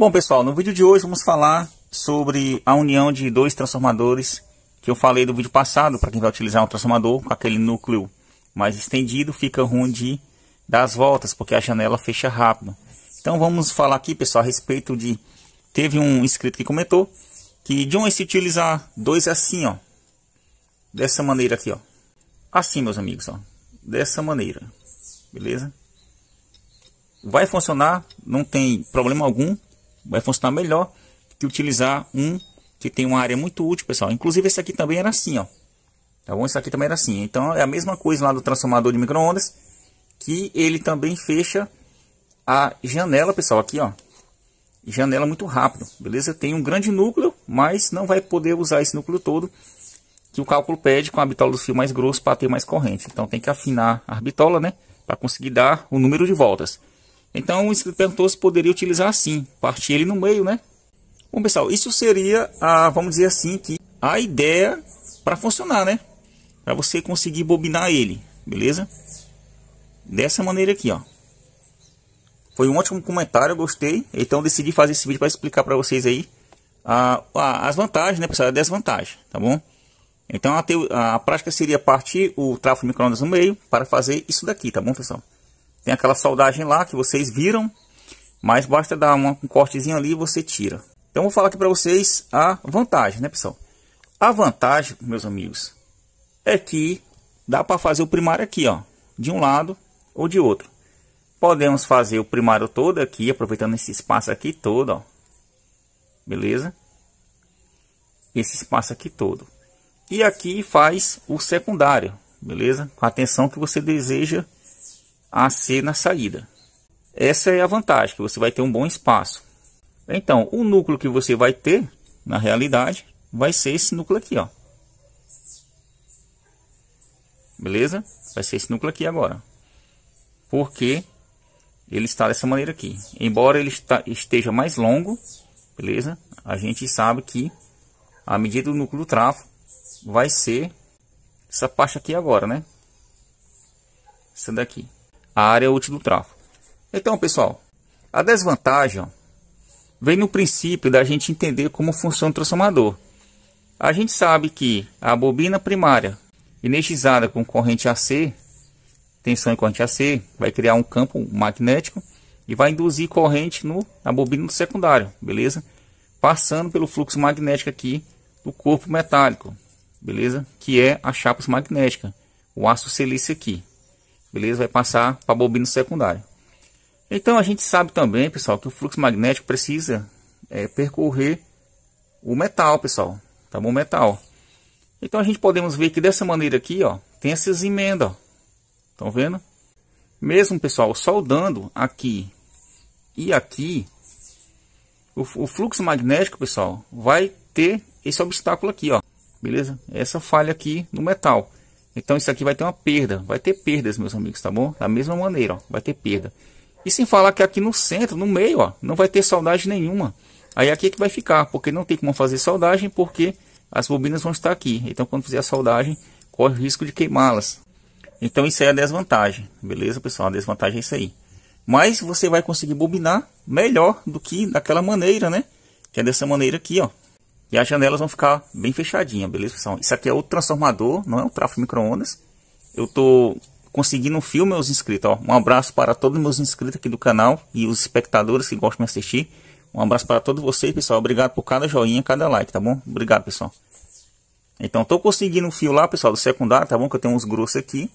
Bom, pessoal, no vídeo de hoje vamos falar sobre a união de dois transformadores que eu falei do vídeo passado. Para quem vai utilizar um transformador com aquele núcleo mais estendido, fica ruim de dar as voltas, porque a janela fecha rápido. Então vamos falar aqui, pessoal, a respeito de... Teve um inscrito que comentou que de um se utilizar dois assim, ó. Dessa maneira aqui, ó. Assim, meus amigos, ó. Dessa maneira. Beleza? Vai funcionar, não tem problema algum vai funcionar melhor que utilizar um que tem uma área muito útil, pessoal. Inclusive esse aqui também era assim, ó. Tá bom? Esse aqui também era assim. Então é a mesma coisa lá do transformador de microondas que ele também fecha a janela, pessoal, aqui, ó. Janela muito rápido, beleza? Tem um grande núcleo, mas não vai poder usar esse núcleo todo que o cálculo pede com a bitola do fio mais grosso para ter mais corrente. Então tem que afinar a bitola, né? Para conseguir dar o número de voltas. Então o inscrito perguntou se poderia utilizar assim, partir ele no meio, né? Bom, pessoal, isso seria, a, vamos dizer assim, que a ideia para funcionar, né? Para você conseguir bobinar ele, beleza? Dessa maneira aqui, ó. Foi um ótimo comentário, eu gostei. Então decidi fazer esse vídeo para explicar para vocês aí a, a, as vantagens, né, pessoal? A desvantagem, tá bom? Então a, a prática seria partir o tráfego microondas no meio para fazer isso daqui, tá bom, pessoal? Tem aquela soldagem lá que vocês viram, mas basta dar um cortezinho ali e você tira. Então vou falar aqui para vocês a vantagem, né pessoal? A vantagem, meus amigos, é que dá para fazer o primário aqui, ó, de um lado ou de outro. Podemos fazer o primário todo aqui, aproveitando esse espaço aqui todo, ó. Beleza? Esse espaço aqui todo. E aqui faz o secundário, beleza? Com a atenção que você deseja a ser na saída. Essa é a vantagem, que você vai ter um bom espaço. Então, o núcleo que você vai ter, na realidade, vai ser esse núcleo aqui, ó. Beleza? Vai ser esse núcleo aqui agora. Porque ele está dessa maneira aqui. Embora ele esteja mais longo, beleza? A gente sabe que a medida do núcleo do trafo vai ser essa parte aqui agora, né? Essa daqui a área é útil do trafo. Então, pessoal, a desvantagem vem no princípio da gente entender como funciona o transformador. A gente sabe que a bobina primária energizada com corrente AC, tensão em corrente AC, vai criar um campo magnético e vai induzir corrente no, na bobina do secundário, beleza? Passando pelo fluxo magnético aqui do corpo metálico, beleza? Que é a chapa magnética, o aço silício aqui beleza? Vai passar para bobina secundária. Então a gente sabe também, pessoal, que o fluxo magnético precisa é, percorrer o metal, pessoal, tá bom? Metal. Então a gente podemos ver que dessa maneira aqui, ó, tem essas emendas, ó. Estão vendo? Mesmo, pessoal, soldando aqui e aqui, o, o fluxo magnético, pessoal, vai ter esse obstáculo aqui, ó. Beleza? Essa falha aqui no metal. Então isso aqui vai ter uma perda, vai ter perdas, meus amigos, tá bom? Da mesma maneira, ó, vai ter perda. E sem falar que aqui no centro, no meio, ó, não vai ter soldagem nenhuma. Aí aqui é que vai ficar, porque não tem como fazer soldagem, porque as bobinas vão estar aqui. Então quando fizer a soldagem, corre o risco de queimá-las. Então isso é a desvantagem, beleza pessoal? A desvantagem é isso aí. Mas você vai conseguir bobinar melhor do que daquela maneira, né? Que é dessa maneira aqui, ó. E as janelas vão ficar bem fechadinhas, beleza pessoal? Isso aqui é outro transformador, não é um tráfego micro-ondas. Eu tô conseguindo um fio meus inscritos, ó. Um abraço para todos os meus inscritos aqui do canal e os espectadores que gostam de me assistir. Um abraço para todos vocês, pessoal. Obrigado por cada joinha, cada like, tá bom? Obrigado, pessoal. Então, tô conseguindo um fio lá, pessoal, do secundário, tá bom? Que eu tenho uns grossos aqui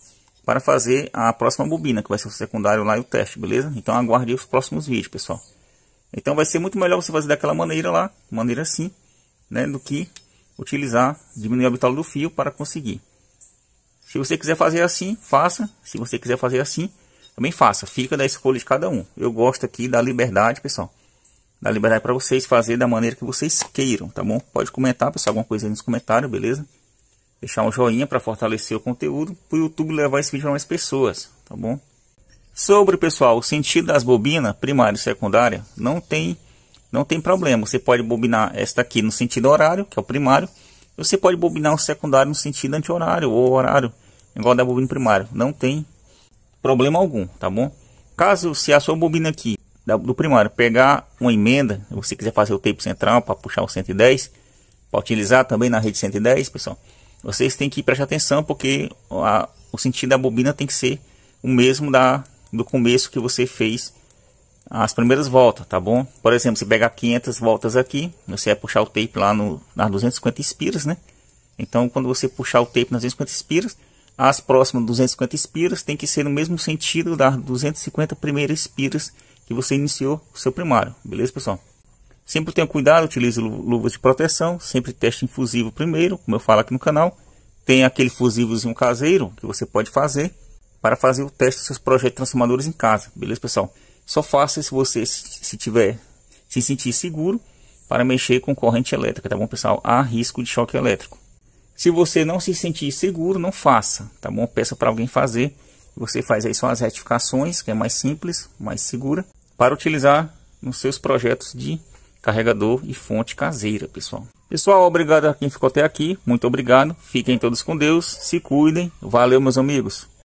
para fazer a próxima bobina, que vai ser o secundário lá e o teste, beleza? Então aguarde os próximos vídeos, pessoal. Então vai ser muito melhor você fazer daquela maneira lá, maneira assim, né, do que utilizar, diminuir a bitola do fio para conseguir. Se você quiser fazer assim, faça. Se você quiser fazer assim, também faça. Fica da escolha de cada um. Eu gosto aqui da liberdade, pessoal. Da liberdade para vocês fazer da maneira que vocês queiram, tá bom? Pode comentar, pessoal, alguma coisa aí nos comentários, beleza? Deixar um joinha para fortalecer o conteúdo. Para o YouTube levar esse vídeo para mais pessoas, tá bom? Sobre, pessoal, o sentido das bobinas primária e secundária, não tem não tem problema, você pode bobinar esta aqui no sentido horário, que é o primário. Você pode bobinar o secundário no sentido anti-horário ou horário, igual da bobina primária. Não tem problema algum, tá bom? Caso se a sua bobina aqui do primário pegar uma emenda, você quiser fazer o tape central para puxar o 110, para utilizar também na rede 110, pessoal, vocês têm que prestar atenção porque a, o sentido da bobina tem que ser o mesmo da, do começo que você fez as primeiras voltas, tá bom? Por exemplo, se pegar 500 voltas aqui, você vai puxar o tape lá no, nas 250 espiras, né? Então, quando você puxar o tape nas 250 espiras, as próximas 250 espiras tem que ser no mesmo sentido das 250 primeiras espiras que você iniciou o seu primário, beleza, pessoal? Sempre tenha cuidado, utilize luvas de proteção, sempre teste fusível primeiro, como eu falo aqui no canal. Tem aquele fusivozinho caseiro que você pode fazer para fazer o teste dos seus projetos transformadores em casa, beleza, pessoal? Só faça se você se tiver se sentir seguro para mexer com corrente elétrica, tá bom, pessoal? Há risco de choque elétrico. Se você não se sentir seguro, não faça, tá bom? Peça para alguém fazer. Você faz aí só as retificações, que é mais simples, mais segura, para utilizar nos seus projetos de carregador e fonte caseira, pessoal. Pessoal, obrigado a quem ficou até aqui. Muito obrigado. Fiquem todos com Deus. Se cuidem. Valeu, meus amigos.